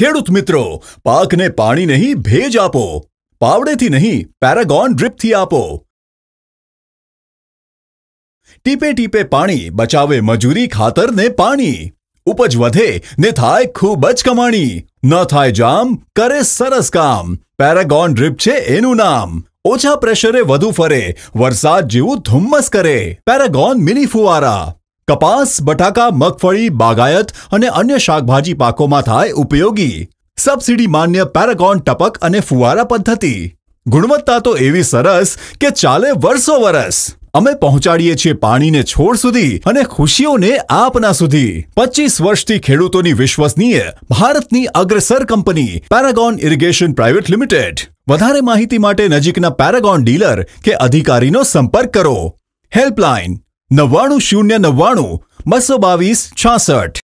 ખેડૂત મિત્રો પાકને પાણી નહીં ભેજ આપો પાવડેથી નહીં પેરાગોન ડ્રીપથી આપો ટીપે ટીપે પાણી બચાવે મજૂરી ખાતર ને પાણી ઉપજ વધે ને થાય ખૂબ જ કમાણી ન થાય જામ કરે સરસ કામ પેરાગોન ડ્રીપ છે એનું નામ ઓછા પ્રેશરે વધુ ફરે વરસાદ જેવું ધુમ્મસ કરે પેરાગોન મિની ફુવારા કપાસ બટાકા મગફળી બાગાયત અને અન્ય શાકભાજી પાકોમાં થાય ઉપયોગી સબસિડી માન્ય પેરાગોન ટપક અને ફુવારા પદ્ધતિ ગુણવત્તા તો એવી સરસ કે ચાલે વર્ષો વર્ષ અમે પહોંચાડીએ છીએ પાણીને છોડ સુધી અને ખુશીઓને આપના સુધી પચીસ વર્ષથી ખેડૂતોની વિશ્વસનીય ભારતની અગ્રસર કંપની પેરાગોન ઇરિગેશન પ્રાઇવેટ લિમિટેડ વધારે માહિતી માટે નજીકના પેરાગોન ડીલર કે અધિકારીનો સંપર્ક કરો હેલ્પલાઇન નવ્વાણું શૂન્ય નવ્વાણું બસો બાવીસ છાસઠ